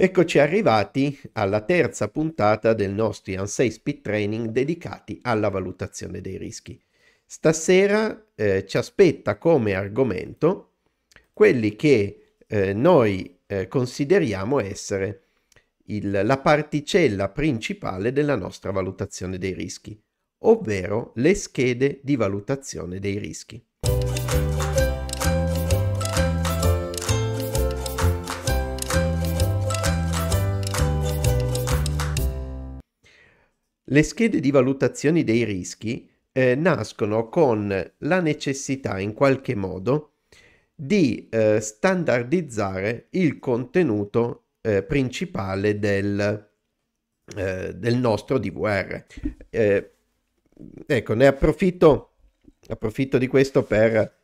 Eccoci arrivati alla terza puntata del nostro ANSEI Speed Training dedicati alla valutazione dei rischi. Stasera eh, ci aspetta come argomento quelli che eh, noi eh, consideriamo essere il, la particella principale della nostra valutazione dei rischi, ovvero le schede di valutazione dei rischi. Le schede di valutazione dei rischi eh, nascono con la necessità in qualche modo di eh, standardizzare il contenuto eh, principale del, eh, del, nostro DVR. Eh, ecco, ne approfitto, approfitto di questo per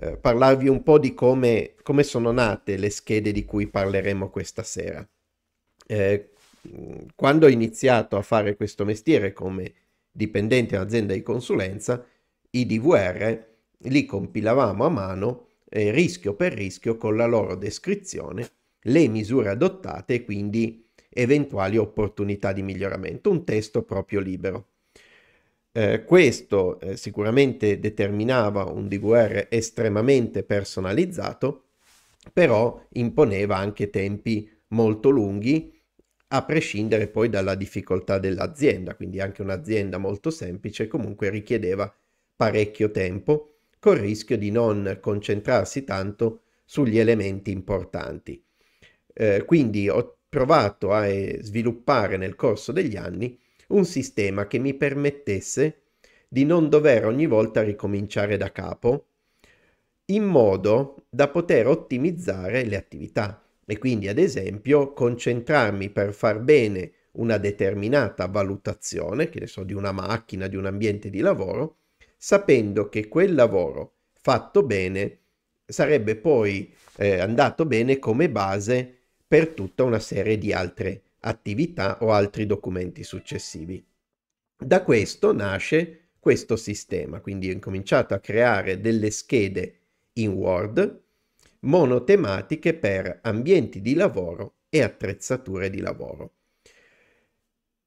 eh, parlarvi un po' di come, come, sono nate le schede di cui parleremo questa sera. Eh, quando ho iniziato a fare questo mestiere come dipendente azienda di consulenza, i DVR li compilavamo a mano, eh, rischio per rischio, con la loro descrizione, le misure adottate e quindi eventuali opportunità di miglioramento, un testo proprio libero. Eh, questo eh, sicuramente determinava un DVR estremamente personalizzato, però imponeva anche tempi molto lunghi a prescindere poi dalla difficoltà dell'azienda, quindi anche un'azienda molto semplice comunque richiedeva parecchio tempo, col rischio di non concentrarsi tanto sugli elementi importanti. Eh, quindi ho provato a eh, sviluppare nel corso degli anni un sistema che mi permettesse di non dover ogni volta ricominciare da capo, in modo da poter ottimizzare le attività e quindi ad esempio concentrarmi per far bene una determinata valutazione, che ne so, di una macchina, di un ambiente di lavoro, sapendo che quel lavoro fatto bene sarebbe poi eh, andato bene come base per tutta una serie di altre attività o altri documenti successivi. Da questo nasce questo sistema, quindi ho incominciato a creare delle schede in Word monotematiche per ambienti di lavoro e attrezzature di lavoro.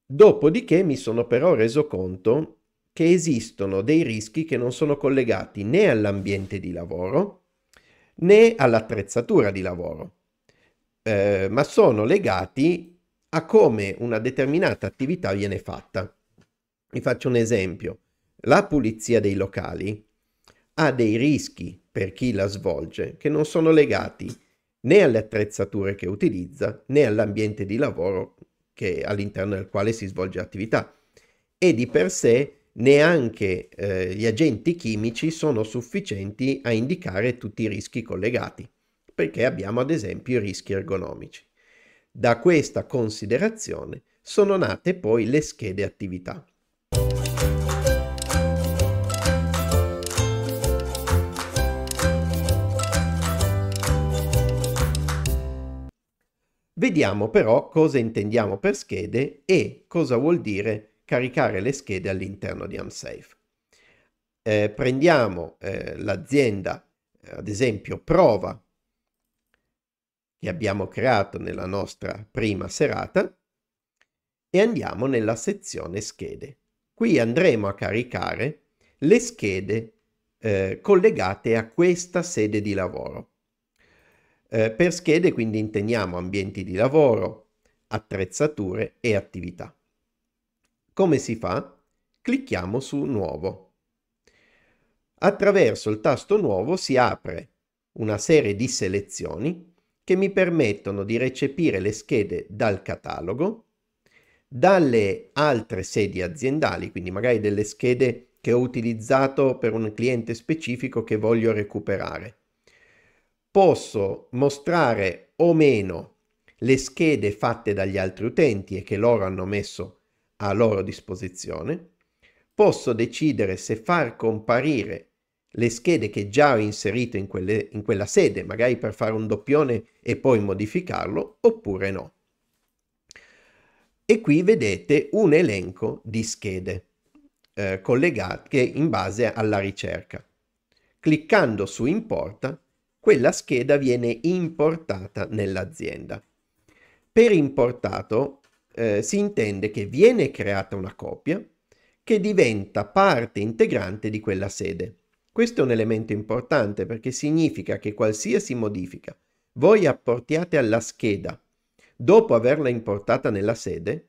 Dopodiché mi sono però reso conto che esistono dei rischi che non sono collegati né all'ambiente di lavoro né all'attrezzatura di lavoro, eh, ma sono legati a come una determinata attività viene fatta. Vi faccio un esempio. La pulizia dei locali ha dei rischi per chi la svolge che non sono legati né alle attrezzature che utilizza né all'ambiente di lavoro che, all'interno del quale si svolge l'attività e di per sé neanche eh, gli agenti chimici sono sufficienti a indicare tutti i rischi collegati perché abbiamo ad esempio i rischi ergonomici. Da questa considerazione sono nate poi le schede attività. Vediamo però cosa intendiamo per schede e cosa vuol dire caricare le schede all'interno di AmSafe. Eh, prendiamo eh, l'azienda, ad esempio Prova, che abbiamo creato nella nostra prima serata, e andiamo nella sezione schede. Qui andremo a caricare le schede eh, collegate a questa sede di lavoro. Eh, per schede quindi intendiamo ambienti di lavoro, attrezzature e attività. Come si fa? Clicchiamo su Nuovo. Attraverso il tasto Nuovo si apre una serie di selezioni che mi permettono di recepire le schede dal catalogo, dalle altre sedi aziendali, quindi magari delle schede che ho utilizzato per un cliente specifico che voglio recuperare posso mostrare o meno le schede fatte dagli altri utenti e che loro hanno messo a loro disposizione, posso decidere se far comparire le schede che già ho inserito in, quelle, in quella sede, magari per fare un doppione e poi modificarlo, oppure no. E qui vedete un elenco di schede eh, collegate in base alla ricerca. Cliccando su importa quella scheda viene importata nell'azienda. Per importato eh, si intende che viene creata una copia che diventa parte integrante di quella sede. Questo è un elemento importante perché significa che qualsiasi modifica voi apportiate alla scheda dopo averla importata nella sede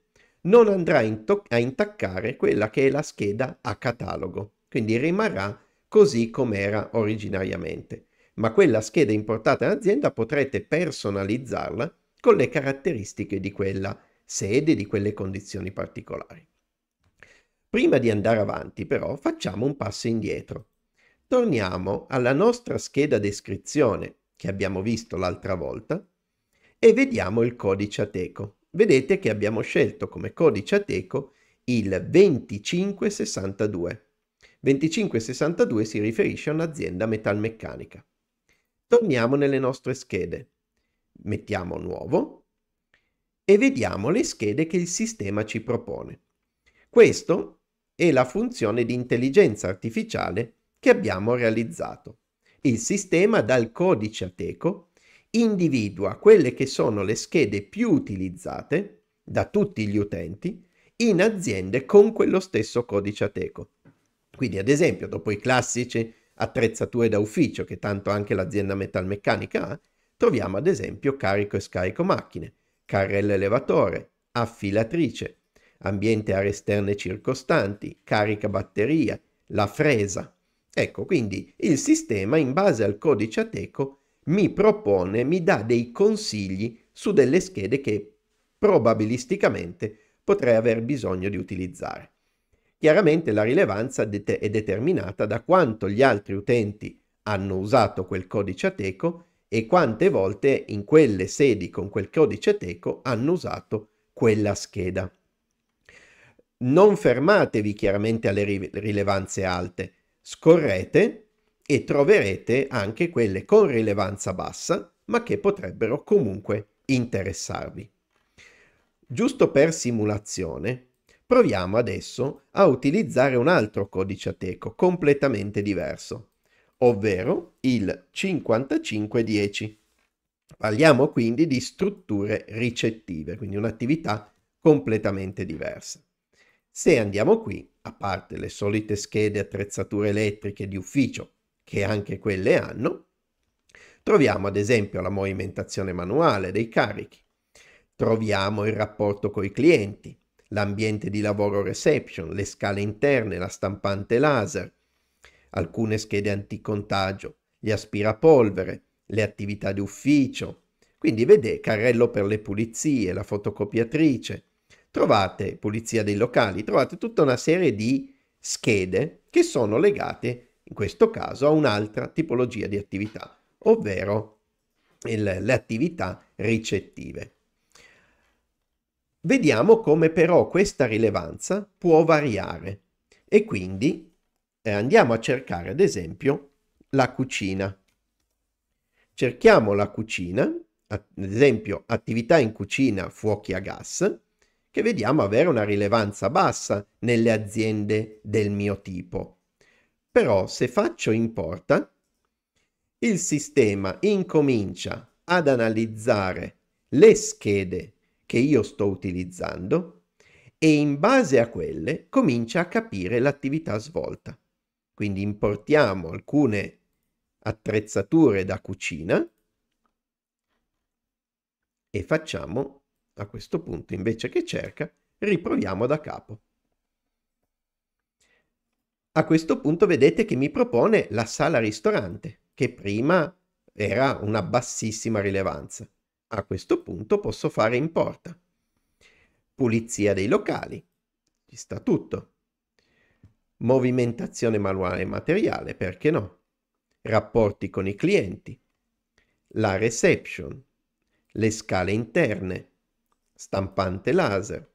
non andrà a intaccare quella che è la scheda a catalogo, quindi rimarrà così com'era originariamente ma quella scheda importata in azienda potrete personalizzarla con le caratteristiche di quella sede, di quelle condizioni particolari. Prima di andare avanti però facciamo un passo indietro. Torniamo alla nostra scheda descrizione che abbiamo visto l'altra volta e vediamo il codice Ateco. Vedete che abbiamo scelto come codice Ateco il 2562. 2562 si riferisce a un'azienda metalmeccanica. Torniamo nelle nostre schede. Mettiamo nuovo e vediamo le schede che il sistema ci propone. Questo è la funzione di intelligenza artificiale che abbiamo realizzato. Il sistema dal codice ateco individua quelle che sono le schede più utilizzate da tutti gli utenti in aziende con quello stesso codice ateco. Quindi ad esempio dopo i classici attrezzature da ufficio, che tanto anche l'azienda metalmeccanica ha, troviamo ad esempio carico e scarico macchine, carrello elevatore, affilatrice, ambiente aree esterne circostanti, carica batteria, la fresa. Ecco, quindi il sistema in base al codice ateco mi propone, mi dà dei consigli su delle schede che probabilisticamente potrei aver bisogno di utilizzare. Chiaramente la rilevanza det- è determinata da quanto gli altri utenti hanno usato quel codice ateco e quante volte in quelle sedi con quel codice ateco hanno usato quella scheda. Non fermatevi chiaramente alle ri- rilevanze alte, scorrete e troverete anche quelle con rilevanza bassa, ma che potrebbero comunque interessarvi. Giusto per simulazione, Proviamo adesso a utilizzare un altro codice ateco completamente diverso, ovvero il 5510. Parliamo quindi di strutture ricettive, quindi un'attività completamente diversa. Se andiamo qui, a parte le solite schede attrezzature elettriche di ufficio, che anche quelle hanno, Troviamo ad esempio la movimentazione manuale dei carichi, troviamo il rapporto con i clienti, l'ambiente di lavoro reception, le scale interne, la stampante laser, alcune schede anticontagio, gli aspirapolvere, le attività di ufficio. Quindi vede carrello per le pulizie, la fotocopiatrice, trovate pulizia dei locali, trovate tutta una serie di schede che sono legate in questo caso a un'altra tipologia di attività, ovvero il, le attività ricettive. Vediamo come però questa rilevanza può variare e quindi eh, andiamo a cercare ad esempio la cucina. Cerchiamo la cucina, ad esempio attività in cucina fuochi a gas, che vediamo avere una rilevanza bassa nelle aziende del mio tipo. Però se faccio importa, il sistema incomincia ad analizzare le schede che io sto utilizzando e in base a quelle comincia a capire l'attività svolta. Quindi importiamo alcune attrezzature da cucina e facciamo a questo punto invece che cerca riproviamo da capo. A questo punto vedete che mi propone la sala ristorante, che prima era una bassissima rilevanza. A questo punto posso fare in porta. Pulizia dei locali. Ci sta tutto. Movimentazione manuale e materiale, perché no? Rapporti con i clienti. La reception. Le scale interne. Stampante laser.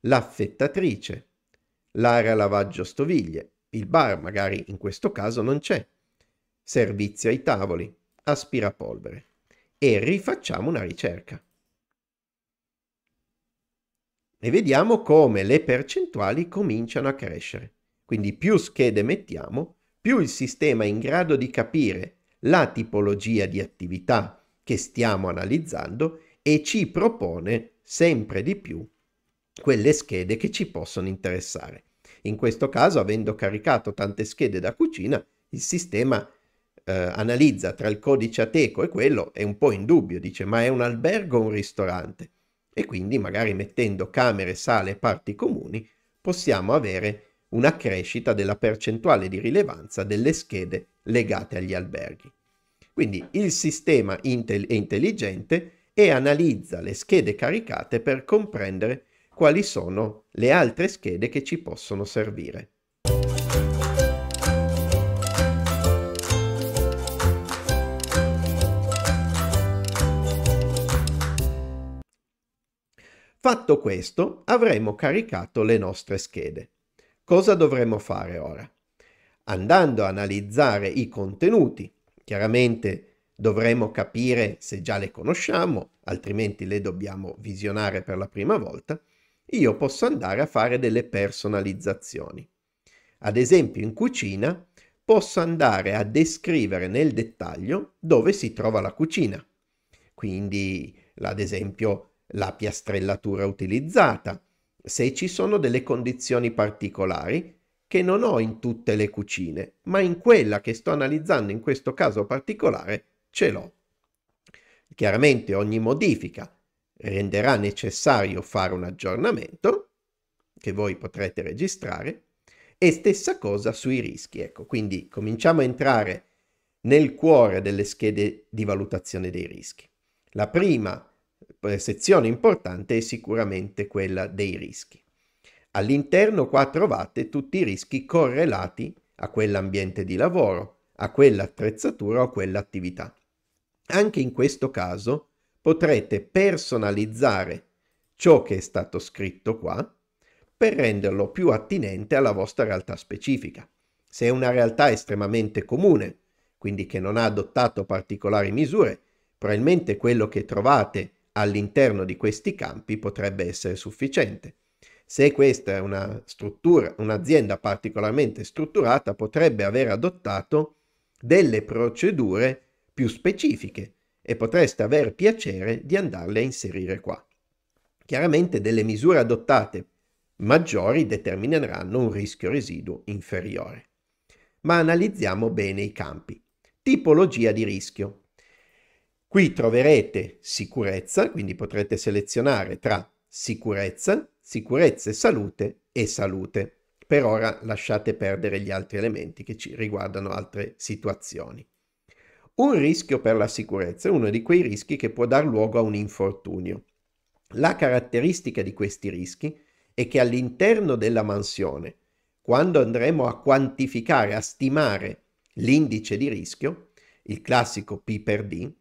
L'affettatrice. L'area lavaggio stoviglie. Il bar magari in questo caso non c'è. Servizio ai tavoli. Aspirapolvere e rifacciamo una ricerca. E vediamo come le percentuali cominciano a crescere. Quindi più schede mettiamo, più il sistema è in grado di capire la tipologia di attività che stiamo analizzando e ci propone sempre di più quelle schede che ci possono interessare. In questo caso, avendo caricato tante schede da cucina, il sistema eh, analizza tra il codice ateco e quello è un po' in dubbio, dice ma è un albergo o un ristorante? E quindi magari mettendo camere, sale e parti comuni possiamo avere una crescita della percentuale di rilevanza delle schede legate agli alberghi. Quindi il sistema intel- è intelligente e analizza le schede caricate per comprendere quali sono le altre schede che ci possono servire. Fatto questo, avremo caricato le nostre schede. Cosa dovremo fare ora? Andando a analizzare i contenuti, chiaramente dovremo capire se già le conosciamo, altrimenti le dobbiamo visionare per la prima volta, io posso andare a fare delle personalizzazioni. Ad esempio in cucina posso andare a descrivere nel dettaglio dove si trova la cucina. Quindi, ad esempio, la piastrellatura utilizzata, se ci sono delle condizioni particolari che non ho in tutte le cucine, ma in quella che sto analizzando in questo caso particolare ce l'ho. Chiaramente ogni modifica renderà necessario fare un aggiornamento che voi potrete registrare e stessa cosa sui rischi. Ecco, quindi cominciamo a entrare nel cuore delle schede di valutazione dei rischi. La prima eh, sezione importante è sicuramente quella dei rischi. All'interno qua trovate tutti i rischi correlati a quell'ambiente di lavoro, a quell'attrezzatura o a quell'attività. Anche in questo caso potrete personalizzare ciò che è stato scritto qua per renderlo più attinente alla vostra realtà specifica. Se è una realtà estremamente comune, quindi che non ha adottato particolari misure, probabilmente quello che trovate all'interno di questi campi potrebbe essere sufficiente. Se questa è una struttura, un'azienda particolarmente strutturata, potrebbe aver adottato delle procedure più specifiche e potreste aver piacere di andarle a inserire qua. Chiaramente delle misure adottate maggiori determineranno un rischio residuo inferiore. Ma analizziamo bene i campi. Tipologia di rischio. Qui troverete sicurezza, quindi potrete selezionare tra sicurezza, sicurezza e salute e salute. Per ora lasciate perdere gli altri elementi che ci riguardano altre situazioni. Un rischio per la sicurezza è uno di quei rischi che può dar luogo a un infortunio. La caratteristica di questi rischi è che all'interno della mansione, quando andremo a quantificare, a stimare l'indice di rischio, il classico P per D,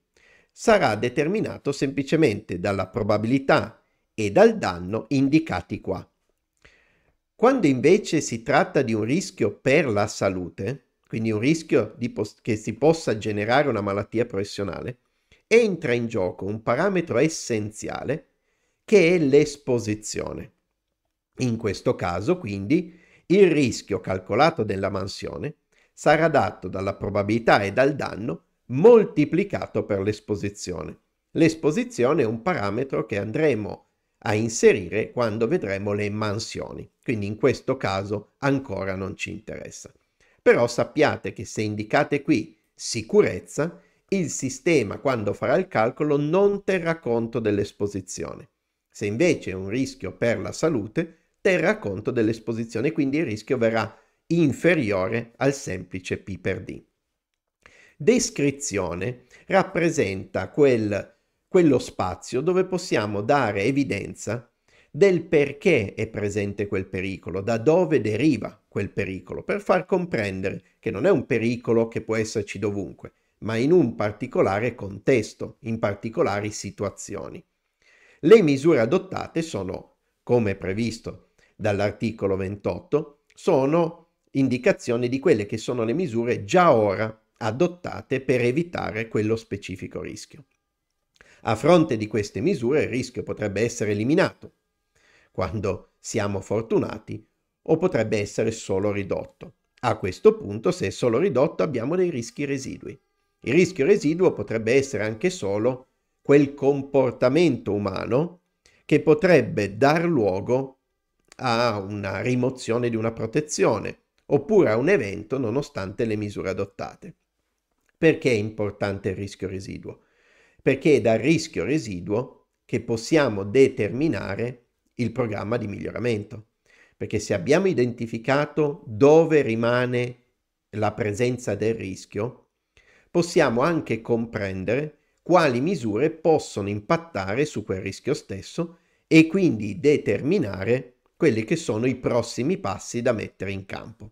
sarà determinato semplicemente dalla probabilità e dal danno indicati qua. Quando invece si tratta di un rischio per la salute, quindi un rischio che si possa generare una malattia professionale, entra in gioco un parametro essenziale che è l'esposizione. In questo caso, quindi, il rischio calcolato della mansione sarà dato dalla probabilità e dal danno moltiplicato per l'esposizione. L'esposizione è un parametro che andremo a inserire quando vedremo le mansioni, quindi in questo caso ancora non ci interessa. Però sappiate che se indicate qui sicurezza, il sistema quando farà il calcolo non terrà conto dell'esposizione. Se invece è un rischio per la salute, terrà conto dell'esposizione, quindi il rischio verrà inferiore al semplice P per D. Descrizione rappresenta quel, quello spazio dove possiamo dare evidenza del perché è presente quel pericolo, da dove deriva quel pericolo, per far comprendere che non è un pericolo che può esserci dovunque, ma in un particolare contesto, in particolari situazioni. Le misure adottate sono, come previsto dall'articolo 28, sono indicazioni di quelle che sono le misure già ora adottate per evitare quello specifico rischio. A fronte di queste misure il rischio potrebbe essere eliminato, quando siamo fortunati, o potrebbe essere solo ridotto. A questo punto, se è solo ridotto, abbiamo dei rischi residui. Il rischio residuo potrebbe essere anche solo quel comportamento umano che potrebbe dar luogo a una rimozione di una protezione oppure a un evento nonostante le misure adottate. Perché è importante il rischio residuo? Perché è dal rischio residuo che possiamo determinare il programma di miglioramento. Perché se abbiamo identificato dove rimane la presenza del rischio, possiamo anche comprendere quali misure possono impattare su quel rischio stesso e quindi determinare quelli che sono i prossimi passi da mettere in campo.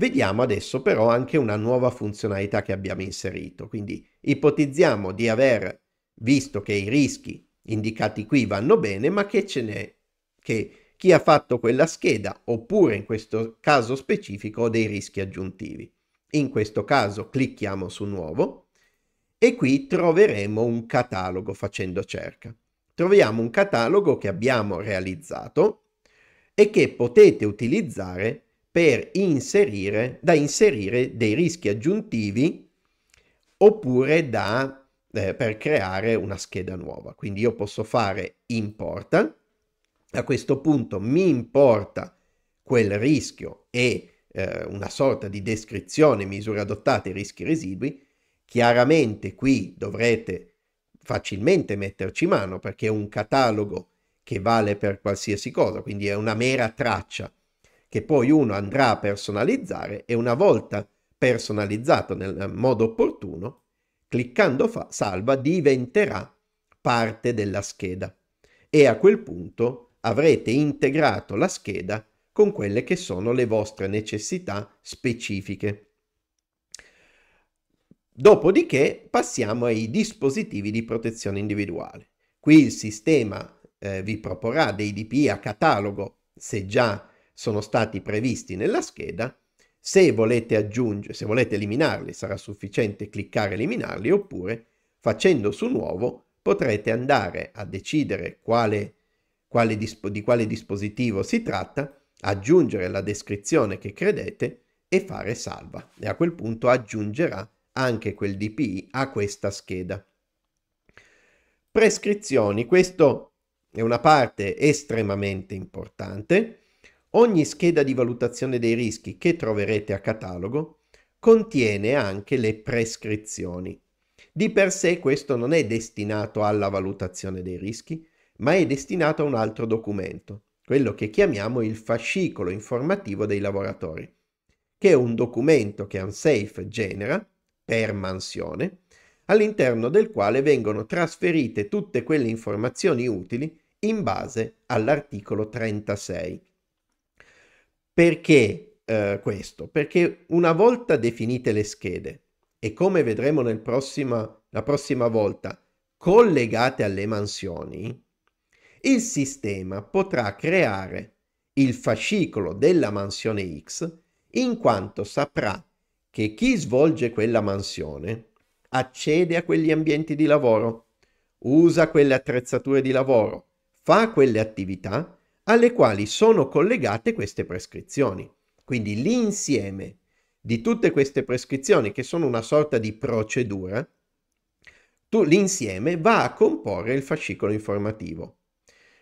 Vediamo adesso però anche una nuova funzionalità che abbiamo inserito, quindi ipotizziamo di aver visto che i rischi indicati qui vanno bene, ma che ce n'è che chi ha fatto quella scheda oppure in questo caso specifico dei rischi aggiuntivi. In questo caso clicchiamo su nuovo e qui troveremo un catalogo facendo cerca. Troviamo un catalogo che abbiamo realizzato e che potete utilizzare per inserire, da inserire dei rischi aggiuntivi oppure da, eh, per creare una scheda nuova. Quindi io posso fare importa, a questo punto mi importa quel rischio e eh, una sorta di descrizione, misure adottate, rischi residui. Chiaramente qui dovrete facilmente metterci mano perché è un catalogo che vale per qualsiasi cosa, quindi è una mera traccia che poi uno andrà a personalizzare e una volta personalizzato nel eh, modo opportuno, cliccando fa, salva diventerà parte della scheda e a quel punto avrete integrato la scheda con quelle che sono le vostre necessità specifiche. Dopodiché passiamo ai dispositivi di protezione individuale. Qui il sistema eh, vi proporrà dei DPI a catalogo se già sono stati previsti nella scheda. Se volete aggiungere, se volete eliminarli, sarà sufficiente cliccare eliminarli oppure facendo su nuovo potrete andare a decidere quale, quale di quale dispositivo si tratta, aggiungere la descrizione che credete e fare salva e a quel punto aggiungerà anche quel DPI a questa scheda. Prescrizioni, questo è una parte estremamente importante Ogni scheda di valutazione dei rischi che troverete a catalogo contiene anche le prescrizioni. Di per sé questo non è destinato alla valutazione dei rischi, ma è destinato a un altro documento, quello che chiamiamo il fascicolo informativo dei lavoratori, che è un documento che Unsafe genera per mansione, all'interno del quale vengono trasferite tutte quelle informazioni utili in base all'articolo 36 perché eh, questo? Perché una volta definite le schede e come vedremo nel prossima, la prossima volta collegate alle mansioni, il sistema potrà creare il fascicolo della mansione X in quanto saprà che chi svolge quella mansione accede a quegli ambienti di lavoro, usa quelle attrezzature di lavoro, fa quelle attività alle quali sono collegate queste prescrizioni. Quindi l'insieme di tutte queste prescrizioni, che sono una sorta di procedura, l'insieme va a comporre il fascicolo informativo.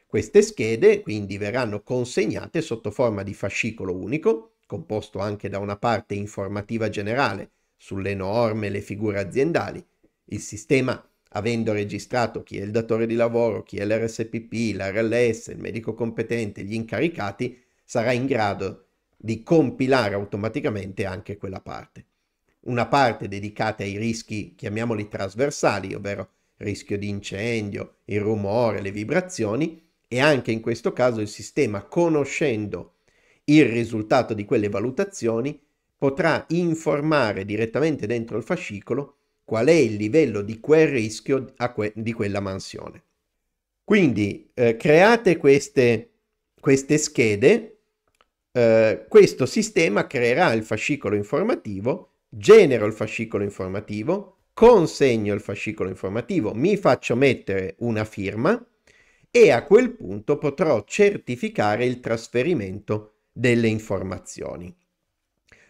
Queste schede quindi verranno consegnate sotto forma di fascicolo unico, composto anche da una parte informativa generale sulle norme le figure aziendali, il sistema avendo registrato chi è il datore di lavoro, chi è l'RSPP, l'RLS, il medico competente, gli incaricati, sarà in grado di compilare automaticamente anche quella parte. Una parte dedicata ai rischi, chiamiamoli trasversali, ovvero rischio di incendio, il rumore, le vibrazioni, e anche in questo caso il sistema, conoscendo il risultato di quelle valutazioni, potrà informare direttamente dentro il fascicolo qual è il livello di quel rischio que di quella mansione. Quindi eh, create queste, queste schede, eh, questo sistema creerà il fascicolo informativo, genero il fascicolo informativo, consegno il fascicolo informativo, mi faccio mettere una firma e a quel punto potrò certificare il trasferimento delle informazioni.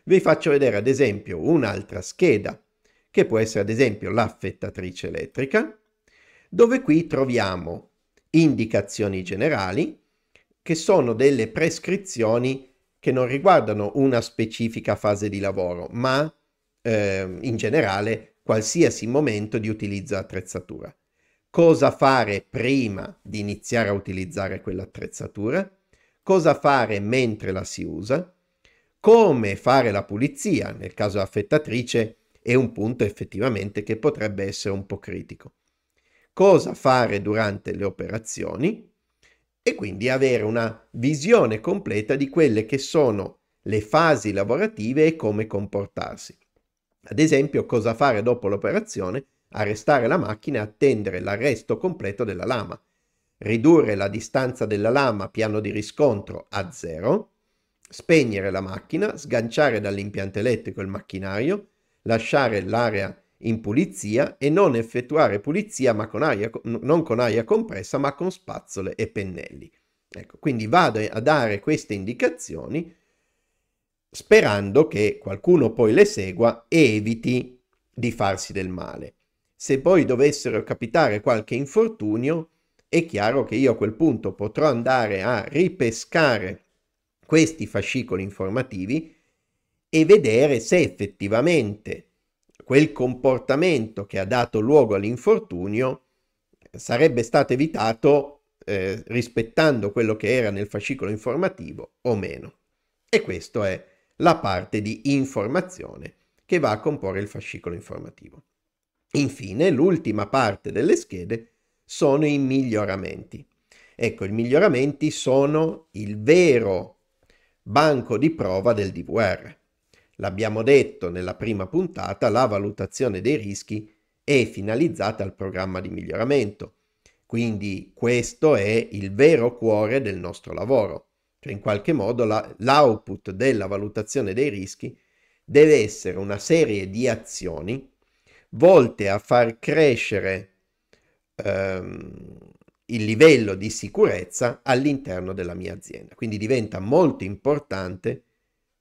Vi faccio vedere ad esempio un'altra scheda che può essere ad esempio l'affettatrice elettrica, dove qui troviamo indicazioni generali che sono delle prescrizioni che non riguardano una specifica fase di lavoro, ma eh, in generale qualsiasi momento di utilizzo attrezzatura. Cosa fare prima di iniziare a utilizzare quell'attrezzatura? Cosa fare mentre la si usa? Come fare la pulizia? Nel caso affettatrice è un punto effettivamente che potrebbe essere un po' critico. Cosa fare durante le operazioni e quindi avere una visione completa di quelle che sono le fasi lavorative e come comportarsi. Ad esempio, cosa fare dopo l'operazione? Arrestare la macchina e attendere l'arresto completo della lama. Ridurre la distanza della lama piano di riscontro a zero. Spegnere la macchina, sganciare dall'impianto elettrico il macchinario, lasciare l'area in pulizia e non effettuare pulizia ma con aria, non con aria compressa ma con spazzole e pennelli. Ecco, quindi vado a dare queste indicazioni sperando che qualcuno poi le segua e eviti di farsi del male. Se poi dovessero capitare qualche infortunio, è chiaro che io a quel punto potrò andare a ripescare questi fascicoli informativi e vedere se effettivamente quel comportamento che ha dato luogo all'infortunio sarebbe stato evitato eh, rispettando quello che era nel fascicolo informativo o meno. E questa è la parte di informazione che va a comporre il fascicolo informativo. Infine, l'ultima parte delle schede sono i miglioramenti. Ecco, i miglioramenti sono il vero banco di prova del DVR l'abbiamo detto nella prima puntata, la valutazione dei rischi è finalizzata al programma di miglioramento. Quindi questo è il vero cuore del nostro lavoro, cioè in qualche modo la, l'output della valutazione dei rischi deve essere una serie di azioni volte a far crescere ehm, il livello di sicurezza all'interno della mia azienda. Quindi diventa molto importante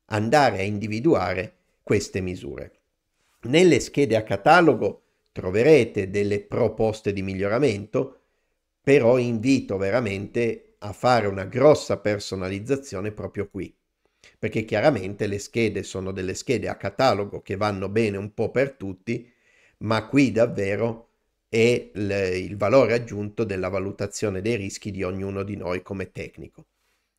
andare a individuare queste misure. Nelle schede a catalogo troverete delle proposte di miglioramento, però invito veramente a fare una grossa personalizzazione proprio qui, perché chiaramente le schede sono delle schede a catalogo che vanno bene un po' per tutti, ma qui davvero è il valore aggiunto della valutazione dei rischi di ognuno di noi come tecnico.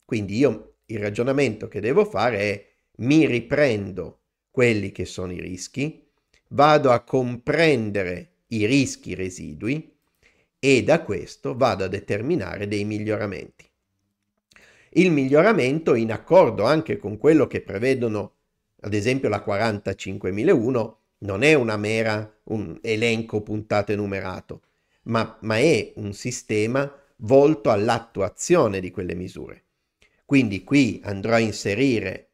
Quindi io il ragionamento che devo fare è mi riprendo quelli che sono i rischi, vado a comprendere i rischi residui e da questo vado a determinare dei miglioramenti. Il miglioramento, in accordo anche con quello che prevedono ad esempio la 45001, non è una mera un elenco puntato e numerato, ma, ma è un sistema volto all'attuazione di quelle misure. Quindi qui andrò a inserire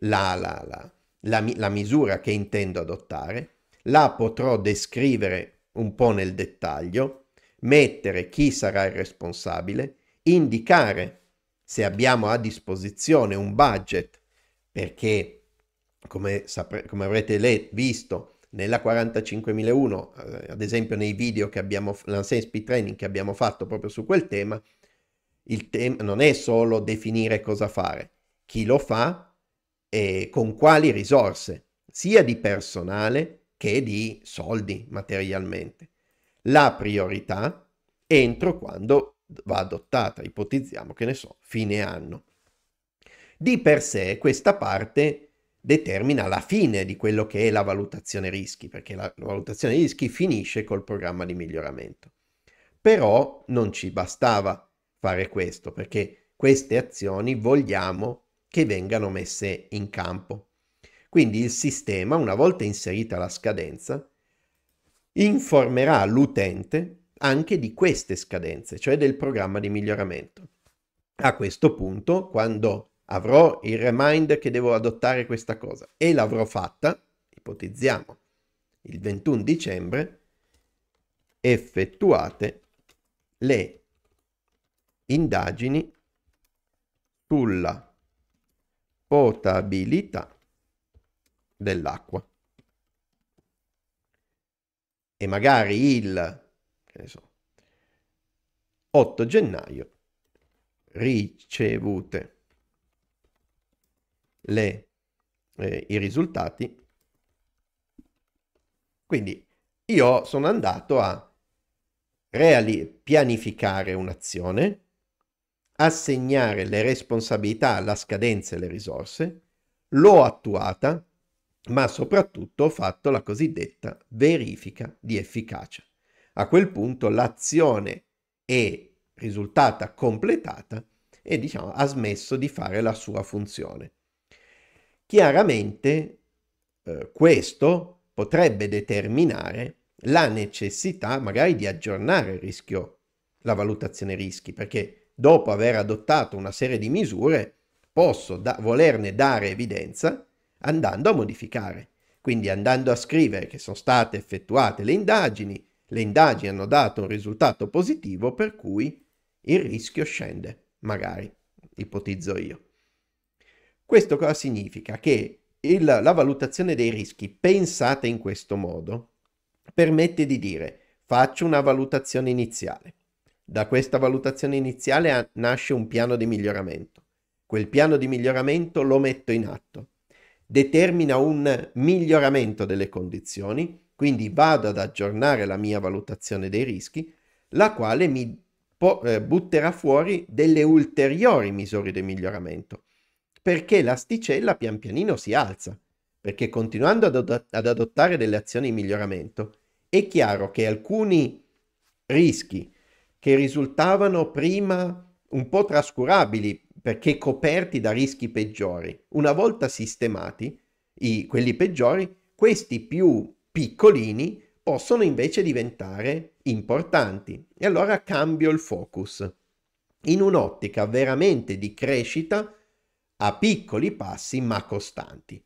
la, la, la, la, misura che intendo adottare, la potrò descrivere un po' nel dettaglio, mettere chi sarà il responsabile, indicare se abbiamo a disposizione un budget, perché come, sapre, come avrete le, visto nella 45001, eh, ad esempio nei video che abbiamo, l'Ansen Speed Training che abbiamo fatto proprio su quel tema, il tema non è solo definire cosa fare, chi lo fa eh, con quali risorse, sia di personale che di soldi materialmente. La priorità entro quando va adottata, ipotizziamo che ne so, fine anno. Di per sé questa parte determina la fine di quello che è la valutazione rischi, perché la, la valutazione rischi finisce col programma di miglioramento. Però non ci bastava fare questo, perché queste azioni vogliamo che vengano messe in campo. Quindi il sistema, una volta inserita la scadenza, informerà l'utente anche di queste scadenze, cioè del programma di miglioramento. A questo punto, quando avrò il reminder che devo adottare questa cosa e l'avrò fatta, ipotizziamo il 21 dicembre, effettuate le indagini sulla potabilità dell'acqua. E magari il so, 8 gennaio ricevute le, eh, i risultati. Quindi io sono andato a reali- pianificare un'azione assegnare le responsabilità la scadenza e le risorse, l'ho attuata, ma soprattutto ho fatto la cosiddetta verifica di efficacia. A quel punto l'azione è risultata completata e diciamo ha smesso di fare la sua funzione. Chiaramente eh, questo potrebbe determinare la necessità magari di aggiornare il rischio, la valutazione rischi, perché dopo aver adottato una serie di misure, posso da volerne dare evidenza andando a modificare. Quindi andando a scrivere che sono state effettuate le indagini, le indagini hanno dato un risultato positivo per cui il rischio scende, magari, ipotizzo io. Questo cosa significa? Che il, la valutazione dei rischi pensata in questo modo permette di dire faccio una valutazione iniziale, da questa valutazione iniziale nasce un piano di miglioramento. Quel piano di miglioramento lo metto in atto. Determina un miglioramento delle condizioni, quindi vado ad aggiornare la mia valutazione dei rischi, la quale mi po- eh, butterà fuori delle ulteriori misure di miglioramento, perché l'asticella pian pianino si alza, perché continuando ad, ad-, ad adottare delle azioni di miglioramento, è chiaro che alcuni rischi che risultavano prima un po' trascurabili perché coperti da rischi peggiori. Una volta sistemati, i, quelli peggiori, questi più piccolini possono invece diventare importanti e allora cambio il focus in un'ottica veramente di crescita a piccoli passi ma costanti.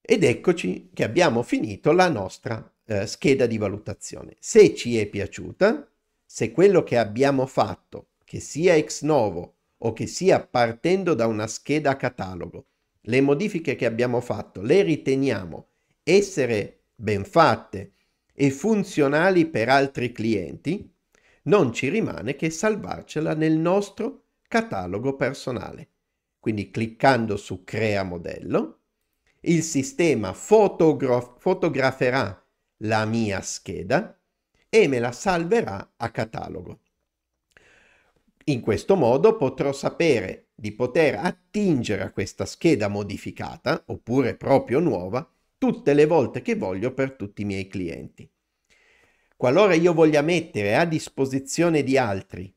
Ed eccoci che abbiamo finito la nostra eh, scheda di valutazione. Se ci è piaciuta se quello che abbiamo fatto, che sia ex novo o che sia partendo da una scheda catalogo, le modifiche che abbiamo fatto le riteniamo essere ben fatte e funzionali per altri clienti, non ci rimane che salvarcela nel nostro catalogo personale. Quindi cliccando su Crea modello, il sistema fotogra fotograferà la mia scheda e me la salverà a catalogo. In questo modo potrò sapere di poter attingere a questa scheda modificata, oppure proprio nuova, tutte le volte che voglio per tutti i miei clienti. Qualora io voglia mettere a disposizione di altri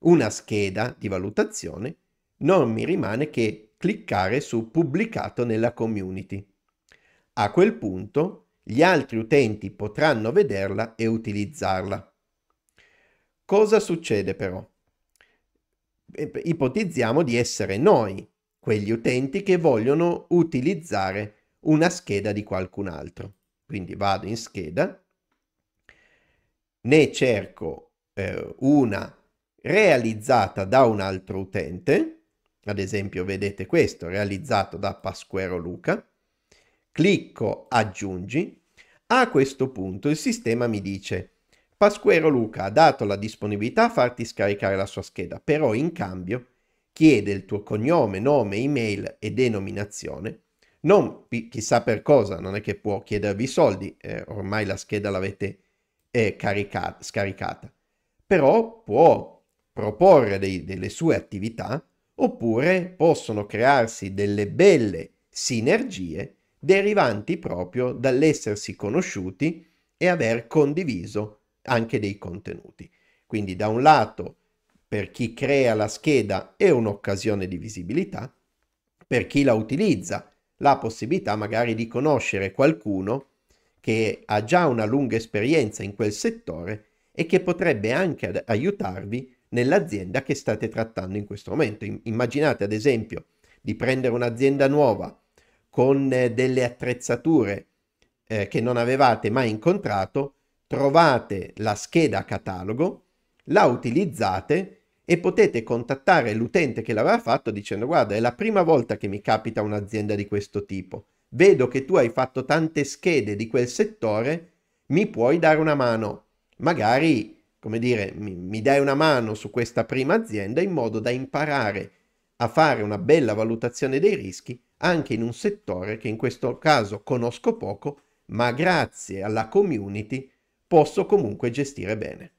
una scheda di valutazione, non mi rimane che cliccare su pubblicato nella community. A quel punto gli altri utenti potranno vederla e utilizzarla. Cosa succede però? Ipotizziamo di essere noi, quegli utenti che vogliono utilizzare una scheda di qualcun altro. Quindi vado in scheda, ne cerco eh, una realizzata da un altro utente, ad esempio vedete questo, realizzato da Pasquero Luca, Clicco aggiungi. A questo punto il sistema mi dice Pasquero Luca ha dato la disponibilità a farti scaricare la sua scheda, però in cambio chiede il tuo cognome, nome, email e denominazione. Non chissà per cosa, non è che può chiedervi soldi, eh, ormai la scheda l'avete eh, caricata, scaricata, però può proporre dei, delle sue attività oppure possono crearsi delle belle sinergie derivanti proprio dall'essersi conosciuti e aver condiviso anche dei contenuti. Quindi da un lato per chi crea la scheda è un'occasione di visibilità, per chi la utilizza la possibilità magari di conoscere qualcuno che ha già una lunga esperienza in quel settore e che potrebbe anche aiutarvi nell'azienda che state trattando in questo momento. Immaginate ad esempio di prendere un'azienda nuova con eh, delle attrezzature eh, che non avevate mai incontrato, trovate la scheda catalogo, la utilizzate e potete contattare l'utente che l'aveva fatto dicendo guarda è la prima volta che mi capita un'azienda di questo tipo, vedo che tu hai fatto tante schede di quel settore, mi puoi dare una mano, magari come dire mi, mi dai una mano su questa prima azienda in modo da imparare a fare una bella valutazione dei rischi anche in un settore che in questo caso conosco poco, ma grazie alla community posso comunque gestire bene.